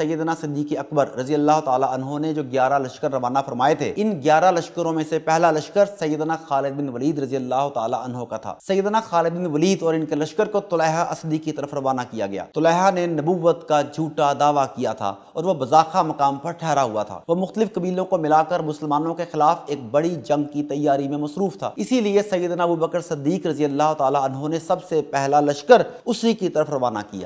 सैदना सदीक अकबर रजी अल्लाह तहों ने जो ग्यारह लश्कर रवाना फरमाए थे इन ग्यारह लश्करों में से पहला लश्कर सैदना खालिद बिन वलीद रजी अल्लाह तहों का था सैदना खालिद बिन वलीद और इनके लश्कर को तुलहा असदी की तरफ रवाना किया गया तुलहा ने नबूवत का झूठा दावा किया था और वह बजाखा मकाम पर ठहरा हुआ था वह मुख्तलि कबीलों को मिलाकर मुसलमानों के खिलाफ एक बड़ी जंग की तैयारी में मसरूफ था इसीलिए सैदना अबू बकर सदीक रजी अल्लाह तहों ने सबसे पहला लश्कर उसी की तरफ रवाना किया